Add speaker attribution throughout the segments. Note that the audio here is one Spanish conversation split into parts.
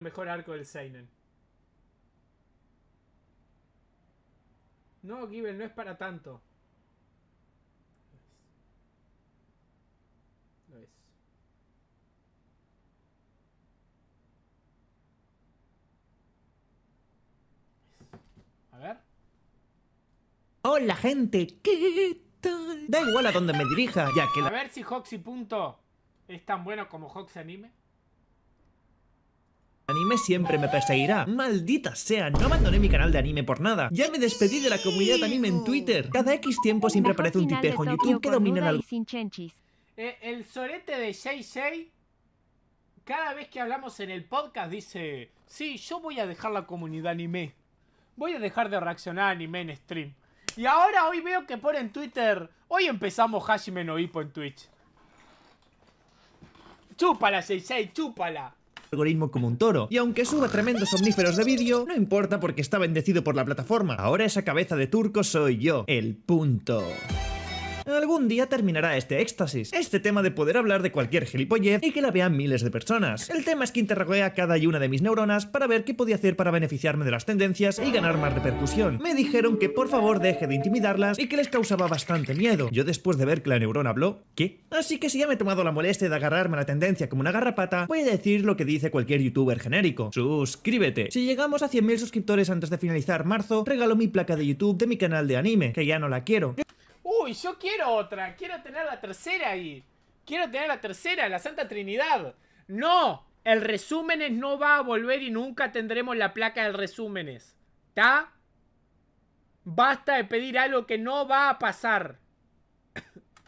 Speaker 1: mejor arco del Seinen. No, Given, no es para tanto. Lo es. A ver.
Speaker 2: Hola gente, ¿qué tal? Da igual a dónde me dirija, ya que A ver
Speaker 1: si Hoxy Punto es tan
Speaker 2: bueno como Hoxy Anime siempre me perseguirá. Maldita sea, no abandoné mi canal de anime por nada. Ya me despedí de la comunidad anime en Twitter. Cada X tiempo siempre aparece un tipejo en YouTube que domina la...
Speaker 1: el sorete de Seisei cada vez que hablamos en el podcast dice, sí, yo voy a dejar la comunidad anime. Voy a dejar de reaccionar a anime en stream. Y ahora hoy veo que pone en Twitter, hoy empezamos Hashime no Hippo en Twitch. Chúpala, Seisei, chúpala
Speaker 2: algoritmo como un toro. Y aunque suba tremendos omníferos de vídeo, no importa porque está bendecido por la plataforma. Ahora esa cabeza de turco soy yo, el punto. Algún día terminará este éxtasis, este tema de poder hablar de cualquier gilipollez y que la vean miles de personas. El tema es que interrogué a cada y una de mis neuronas para ver qué podía hacer para beneficiarme de las tendencias y ganar más repercusión. Me dijeron que por favor deje de intimidarlas y que les causaba bastante miedo. Yo después de ver que la neurona habló, ¿qué? Así que si ya me he tomado la molestia de agarrarme a la tendencia como una garrapata, voy a decir lo que dice cualquier youtuber genérico. Suscríbete. Si llegamos a 100.000 suscriptores antes de finalizar marzo, regalo mi placa de YouTube de mi canal de anime, que ya no la quiero.
Speaker 1: Uy, yo quiero otra. Quiero tener la tercera ahí. Quiero tener la tercera, la Santa Trinidad. No, el resúmenes no va a volver y nunca tendremos la placa del resúmenes. ¿Está? Basta de pedir algo que no va a pasar.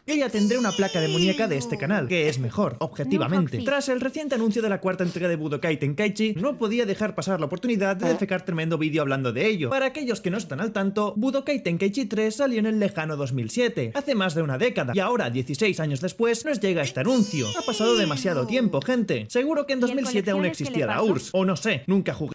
Speaker 2: Ella tendré una placa de muñeca de este canal, que es mejor, objetivamente. Tras el reciente anuncio de la cuarta entrega de Budokai Tenkaichi, no podía dejar pasar la oportunidad de ah. defecar tremendo vídeo hablando de ello. Para aquellos que no están al tanto, Budokai Tenkaichi 3 salió en el lejano 2007, hace más de una década, y ahora, 16 años después, nos llega este anuncio. Ha pasado demasiado tiempo, gente. Seguro que en 2007 aún existía la URSS, o no sé, nunca jugué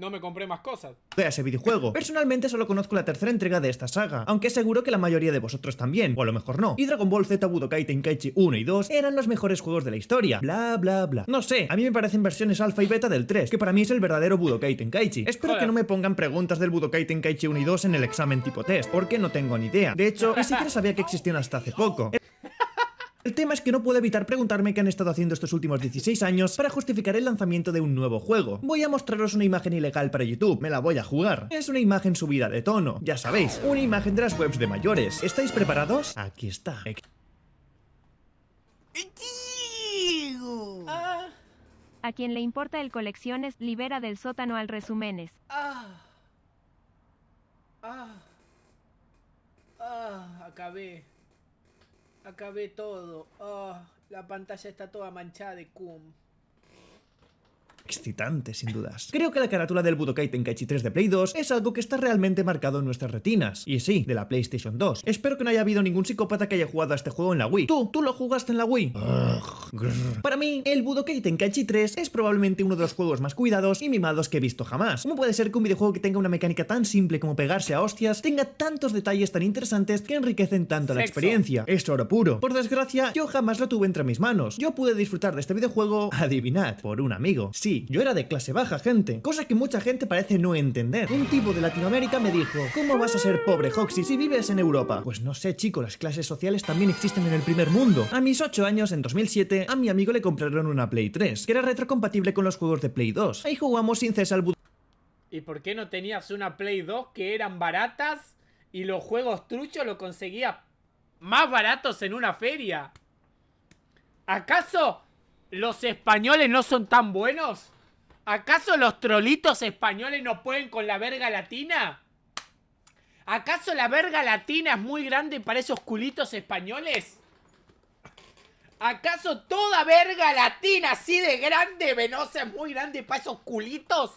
Speaker 1: no me compré más cosas.
Speaker 2: De ese videojuego. Personalmente solo conozco la tercera entrega de esta saga, aunque seguro que la mayoría de vosotros también, o a lo mejor no. Y Dragon Ball Z Budokai Tenkaichi 1 y 2 eran los mejores juegos de la historia, bla bla bla. No sé, a mí me parecen versiones alfa y beta del 3, que para mí es el verdadero Budokai Tenkaichi. Espero que no me pongan preguntas del Budokai Tenkaichi 1 y 2 en el examen tipo test, porque no tengo ni idea. De hecho, ni siquiera sabía que existían hasta hace poco. El tema es que no puedo evitar preguntarme qué han estado haciendo estos últimos 16 años para justificar el lanzamiento de un nuevo juego. Voy a mostraros una imagen ilegal para YouTube, me la voy a jugar. Es una imagen subida de tono, ya sabéis, una imagen de las webs de mayores. ¿Estáis preparados? Aquí está.
Speaker 1: Ah. A quien le importa el colecciones, libera del sótano al resúmenes. Ah. Ah. Ah, acabé acabé todo. Ah, la pantalla está toda manchada de cum
Speaker 2: excitante sin dudas. Creo que la carátula del Budokai Tenkaichi 3 de Play 2 es algo que está realmente marcado en nuestras retinas, y sí, de la PlayStation 2. Espero que no haya habido ningún psicópata que haya jugado a este juego en la Wii. Tú, tú lo jugaste en la Wii. Para mí, el Budokai Tenkaichi 3 es probablemente uno de los juegos más cuidados y mimados que he visto jamás. ¿Cómo puede ser que un videojuego que tenga una mecánica tan simple como pegarse a hostias tenga tantos detalles tan interesantes que enriquecen tanto la experiencia? Es oro puro. Por desgracia, yo jamás lo tuve entre mis manos. Yo pude disfrutar de este videojuego, adivinad, por un amigo. Sí, yo era de clase baja, gente. Cosa que mucha gente parece no entender. Un tipo de Latinoamérica me dijo, ¿cómo vas a ser pobre, Hoxie, si vives en Europa? Pues no sé, chico, las clases sociales también existen en el primer mundo. A mis 8 años, en 2007, a mi amigo le compraron una Play 3, que era retrocompatible con los juegos de Play 2. Ahí jugamos sin cesar
Speaker 1: ¿Y por qué no tenías una Play 2 que eran baratas y los juegos truchos lo conseguías más baratos en una feria? ¿Acaso ¿Los españoles no son tan buenos? ¿Acaso los trolitos españoles no pueden con la verga latina? ¿Acaso la verga latina es muy grande para esos culitos españoles? ¿Acaso toda verga latina así de grande, venosa, es muy grande para esos culitos?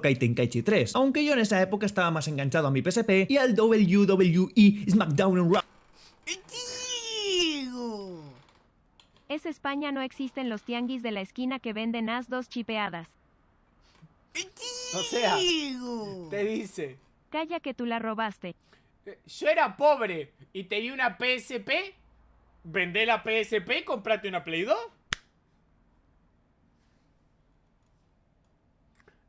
Speaker 2: Kaiten Tenkaichi 3, aunque yo en esa época estaba más enganchado a mi PSP y al WWE SmackDown and Raw.
Speaker 1: Es España, no existen los tianguis de la esquina que venden as dos chipeadas. O sea, te dice. Calla que tú la robaste. Eh, yo era pobre y te di una PSP. Vendé la PSP, y comprate una Play 2.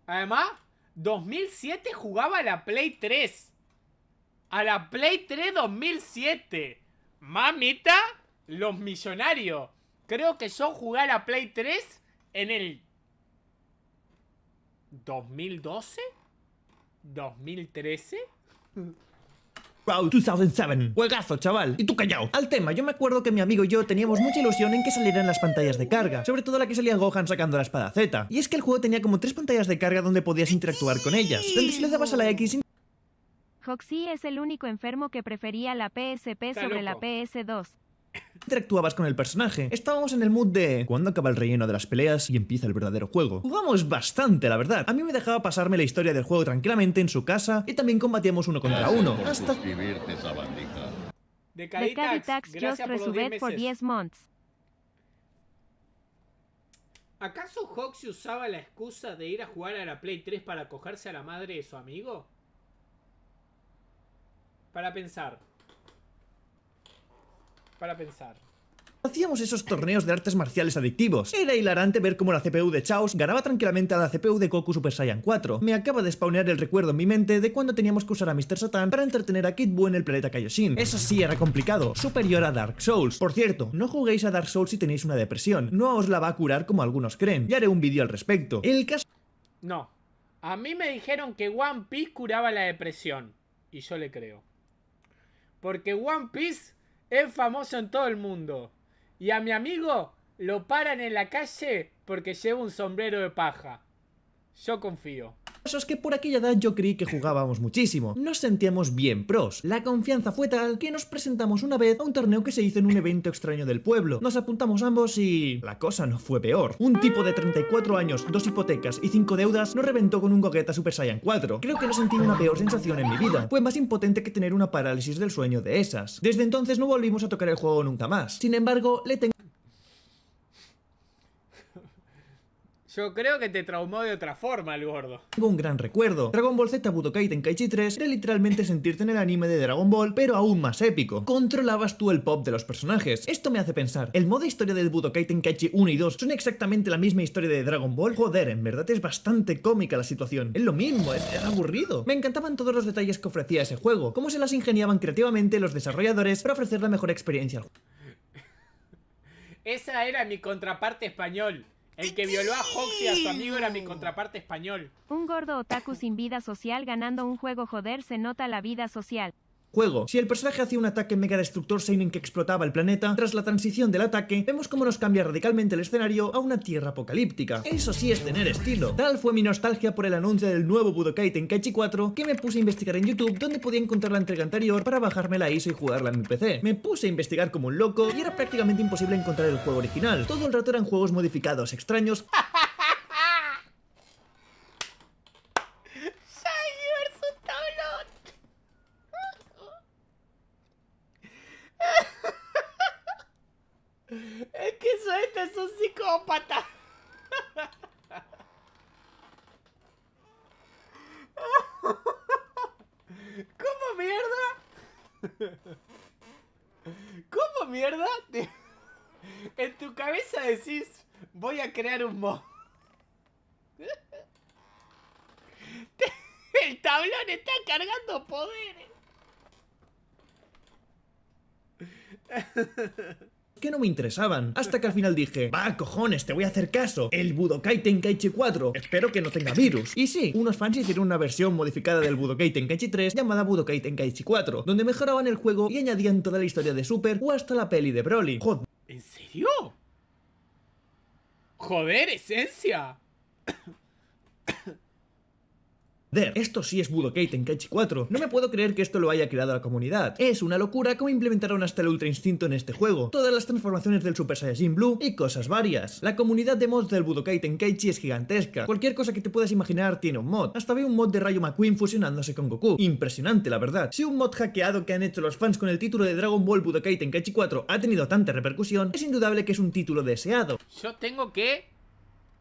Speaker 1: Además, 2007 jugaba a la Play 3. A la Play 3 2007. Mamita, los millonarios. Creo que son jugar a Play 3 en el 2012? 2013?
Speaker 2: Wow, 2007. Juegazo, chaval. Y tú callado. Al tema, yo me acuerdo que mi amigo y yo teníamos mucha ilusión en que salieran las pantallas de carga. Sobre todo la que salía Gohan sacando la espada Z. Y es que el juego tenía como tres pantallas de carga donde podías interactuar con ellas. Donde si le dabas a la X...
Speaker 1: Hoxie es el único enfermo que prefería la PSP sobre la PS2
Speaker 2: interactuabas con el personaje. Estábamos en el mood de cuando acaba el relleno de las peleas y empieza el verdadero juego. Jugamos bastante, la verdad. A mí me dejaba pasarme la historia del juego tranquilamente en su casa y también combatíamos uno contra uno. hasta
Speaker 1: De por ¿Acaso Hawks usaba la excusa de ir a jugar a la Play 3 para cogerse a la madre de su amigo? Para pensar para pensar.
Speaker 2: Hacíamos esos torneos de artes marciales adictivos. Era hilarante ver cómo la CPU de Chaos ganaba tranquilamente a la CPU de Goku Super Saiyan 4. Me acaba de spawnear el recuerdo en mi mente de cuando teníamos que usar a Mr. Satan para entretener a Kid Buu en el planeta Kaioshin. Eso sí era complicado, superior a Dark Souls. Por cierto, no juguéis a Dark Souls si tenéis una depresión. No os la va a curar como algunos creen. Y haré un vídeo al respecto. El caso...
Speaker 1: No. A mí me dijeron que One Piece curaba la depresión. Y yo le creo. Porque One Piece es famoso en todo el mundo. Y a mi amigo lo paran en la calle porque lleva un sombrero de paja. Yo confío
Speaker 2: es que por aquella edad yo creí que jugábamos muchísimo. Nos sentíamos bien pros. La confianza fue tal que nos presentamos una vez a un torneo que se hizo en un evento extraño del pueblo. Nos apuntamos ambos y... La cosa no fue peor. Un tipo de 34 años, dos hipotecas y cinco deudas nos reventó con un gogueta Super Saiyan 4. Creo que no sentí una peor sensación en mi vida. Fue más impotente que tener una parálisis del sueño de esas. Desde entonces no volvimos a tocar el juego nunca más. Sin embargo, le tengo
Speaker 1: Yo creo que te traumó de otra forma el gordo.
Speaker 2: Tengo un gran recuerdo. Dragon Ball Z Budokai Tenkaichi 3 era literalmente sentirte en el anime de Dragon Ball, pero aún más épico. Controlabas tú el pop de los personajes. Esto me hace pensar, ¿el modo historia del Budokai Tenkaichi 1 y 2 son exactamente la misma historia de Dragon Ball? Joder, en verdad es bastante cómica la situación. Es lo mismo, es aburrido. Me encantaban todos los detalles que ofrecía ese juego, cómo se las ingeniaban creativamente los desarrolladores para ofrecer la mejor experiencia al juego.
Speaker 1: Esa era mi contraparte español. El que violó a Hoxie a su amigo era mi contraparte español. Un gordo otaku sin vida social ganando un juego joder se nota la vida social
Speaker 2: juego. Si el personaje hacía un ataque mega destructor Seinen que explotaba el planeta, tras la transición del ataque, vemos cómo nos cambia radicalmente el escenario a una tierra apocalíptica. Eso sí es tener estilo. Tal fue mi nostalgia por el anuncio del nuevo Budokai Tenkaichi 4 que me puse a investigar en YouTube donde podía encontrar la entrega anterior para bajarme la ISO y jugarla en mi PC. Me puse a investigar como un loco y era prácticamente imposible encontrar el juego original. Todo el rato eran juegos modificados extraños. ¡Ja!
Speaker 1: ¿Cómo mierda? En tu cabeza decís, voy a crear un mod. El tablón está cargando poderes.
Speaker 2: que no me interesaban. Hasta que al final dije, va cojones, te voy a hacer caso. El Budokai Tenkaichi 4. Espero que no tenga virus. Y sí, unos fans hicieron una versión modificada del Budokai Tenkaichi 3 llamada Budokai Tenkaichi 4, donde mejoraban el juego y añadían toda la historia de Super o hasta la peli de Broly. Joder. ¿En
Speaker 1: serio? Joder, esencia.
Speaker 2: Esto sí es Budokai Tenkaichi 4. No me puedo creer que esto lo haya creado la comunidad. Es una locura cómo implementaron hasta el Ultra Instinto en este juego, todas las transformaciones del Super Saiyajin Blue y cosas varias. La comunidad de mods del Budokai Tenkaichi es gigantesca. Cualquier cosa que te puedas imaginar tiene un mod. Hasta vi un mod de Rayo McQueen fusionándose con Goku. Impresionante, la verdad. Si un mod hackeado que han hecho los fans con el título de Dragon Ball Budokai Tenkaichi 4 ha tenido tanta repercusión, es indudable que es un título deseado.
Speaker 1: Yo tengo que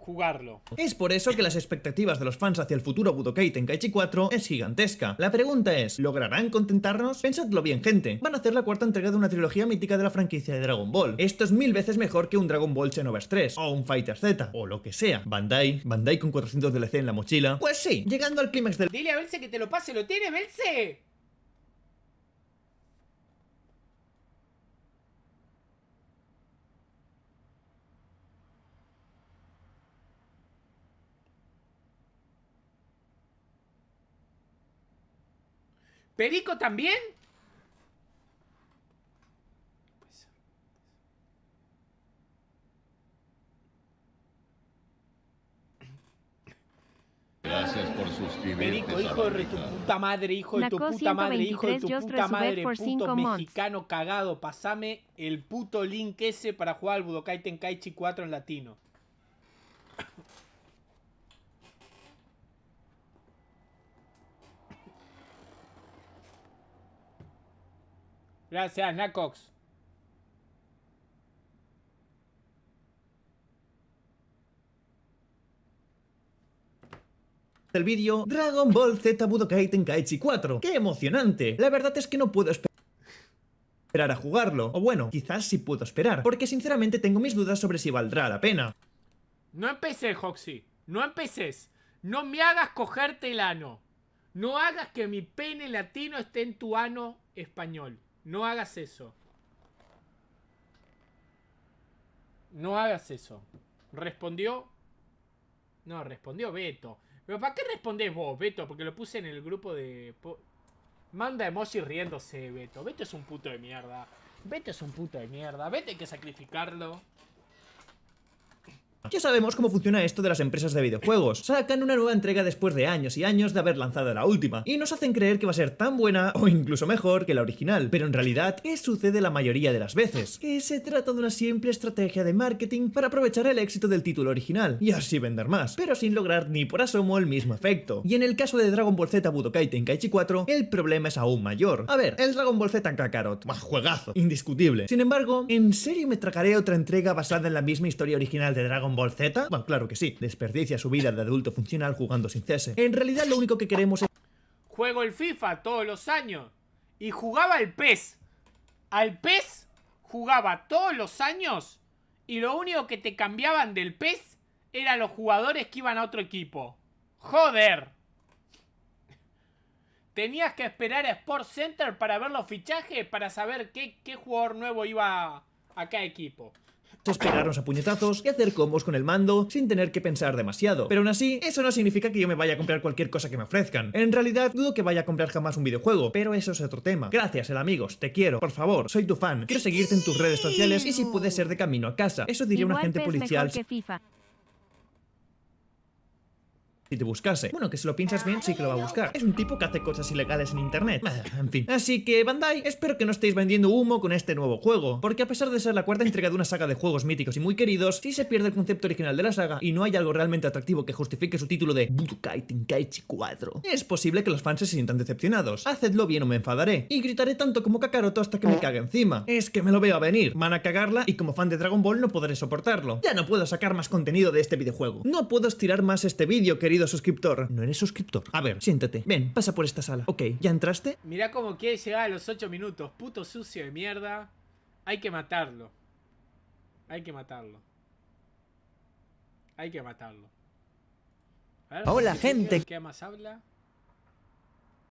Speaker 1: jugarlo. Es
Speaker 2: por eso que las expectativas de los fans hacia el futuro Budokai Tenkaichi 4 es gigantesca. La pregunta es, ¿lograrán contentarnos? Pensadlo bien, gente. Van a hacer la cuarta entrega de una trilogía mítica de la franquicia de Dragon Ball. Esto es mil veces mejor que un Dragon Ball Xenoverse 3, o un Fighter Z, o lo que sea. Bandai, Bandai con 400 DLC en la mochila. Pues sí, llegando al clímax del... Dile a Belce que te lo pase, ¿lo tiene Belce?
Speaker 1: ¿Perico también? Gracias por suscribirte. Perico, hijo de tu puta madre, hijo de tu puta madre, hijo de tu puta madre, puto mexicano cagado. Pasame el puto link ese para jugar al Budokai Tenkaichi 4 en latino. Gracias, Nacox.
Speaker 2: el vídeo Dragon Ball Z Budokai Tenkaichi 4. ¡Qué emocionante! La verdad es que no puedo esperar a jugarlo. O bueno, quizás sí puedo esperar, porque sinceramente tengo mis dudas sobre si valdrá la pena.
Speaker 1: No empecé, Hoxie. No empeces. No me hagas cogerte el ano. No hagas que mi pene latino esté en tu ano español. No hagas eso. No hagas eso. Respondió. No, respondió Beto. Pero ¿para qué respondés vos, Beto? Porque lo puse en el grupo de. Manda emoji riéndose, Beto. Beto es un puto de mierda. Beto es un puto de mierda. Vete hay que sacrificarlo.
Speaker 2: Ya sabemos cómo funciona esto de las empresas de videojuegos. Sacan una nueva entrega después de años y años de haber lanzado la última, y nos hacen creer que va a ser tan buena o incluso mejor que la original. Pero en realidad, ¿qué sucede la mayoría de las veces? Que se trata de una simple estrategia de marketing para aprovechar el éxito del título original, y así vender más, pero sin lograr ni por asomo el mismo efecto. Y en el caso de Dragon Ball Z Budokai Tenkaichi 4, el problema es aún mayor. A ver, el Dragon Ball Z Kakarot, más juegazo, indiscutible. Sin embargo, ¿en serio me tragaré otra entrega basada en la misma historia original de Dragon Dragon Z? Bueno, claro que sí, desperdicia su vida de adulto funcional jugando sin cese. En realidad lo único que
Speaker 1: queremos es... Juego el FIFA todos los años y jugaba al PES. Al PES jugaba todos los años y lo único que te cambiaban del PES eran los jugadores que iban a otro equipo. ¡Joder! Tenías que esperar a Sport Center para ver los fichajes, para saber qué, qué jugador nuevo iba a cada equipo
Speaker 2: esperaron a puñetazos y hacer combos con el mando sin tener que pensar demasiado. Pero aún así, eso no significa que yo me vaya a comprar cualquier cosa que me ofrezcan. En realidad, dudo que vaya a comprar jamás un videojuego, pero eso es otro tema. Gracias, el amigos, te quiero, por favor, soy tu fan, quiero seguirte en tus redes sociales y si puedes ser de camino a casa. Eso diría un agente policial si te buscase. Bueno, que si lo piensas bien, sí que lo va a buscar. Es un tipo que hace cosas ilegales en internet. En fin. Así que, Bandai, espero que no estéis vendiendo humo con este nuevo juego, porque a pesar de ser la cuarta entrega de una saga de juegos míticos y muy queridos, si se pierde el concepto original de la saga y no hay algo realmente atractivo que justifique su título de Budokai Tenkaichi 4, es posible que los fans se sientan decepcionados. Hacedlo bien o me enfadaré, y gritaré tanto como Kakaroto hasta que me cague encima. Es que me lo veo a venir, van a cagarla y como fan de Dragon Ball no podré soportarlo. Ya no puedo sacar más contenido de este videojuego. No puedo estirar más este vídeo, querido suscriptor. No eres suscriptor. A ver, siéntate. Ven, pasa por esta sala. Ok, ¿ya entraste?
Speaker 1: Mira cómo quiere llegar a los 8 minutos. Puto sucio de mierda. Hay que matarlo. Hay que matarlo. Hay que matarlo. Hola, gente. ¿Qué más habla?